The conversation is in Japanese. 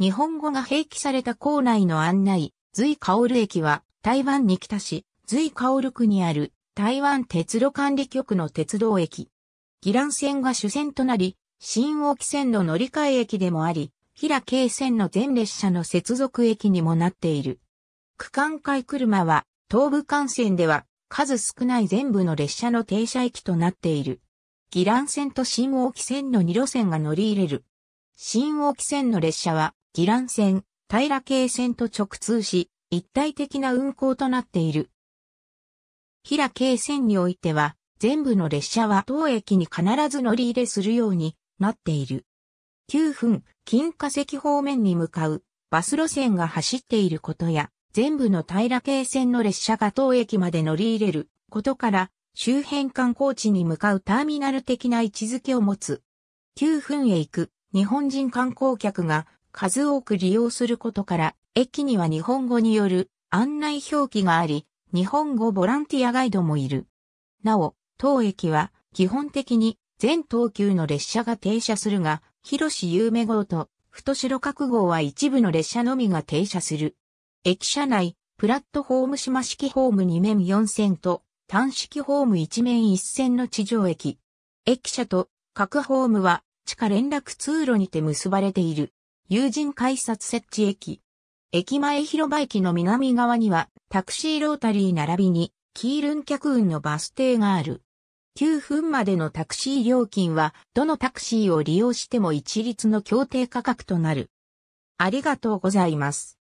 日本語が併記された校内の案内、随る駅は台湾に来たし、随る区にある台湾鉄路管理局の鉄道駅。ラ蘭線が主線となり、新大木線の乗り換え駅でもあり、平京線の全列車の接続駅にもなっている。区間会車は、東武幹線では数少ない全部の列車の停車駅となっている。ラ蘭線と新大木線の2路線が乗り入れる。新大木線の列車はギラン線、平京線と直通し、一体的な運行となっている。平京線においては、全部の列車は当駅に必ず乗り入れするようになっている。9分、金化石方面に向かうバス路線が走っていることや、全部の平京線の列車が当駅まで乗り入れることから、周辺観光地に向かうターミナル的な位置づけを持つ。9分へ行く日本人観光客が数多く利用することから、駅には日本語による案内表記があり、日本語ボランティアガイドもいる。なお、当駅は基本的に全東急の列車が停車するが、広し有名号と太白角号は一部の列車のみが停車する。駅舎内、プラットホーム島式ホーム2面4線と単式ホーム1面1線の地上駅。駅舎と各ホームは地下連絡通路にて結ばれている。友人改札設置駅。駅前広場駅の南側には、タクシーロータリー並びに、キールン客運のバス停がある。9分までのタクシー料金は、どのタクシーを利用しても一律の協定価格となる。ありがとうございます。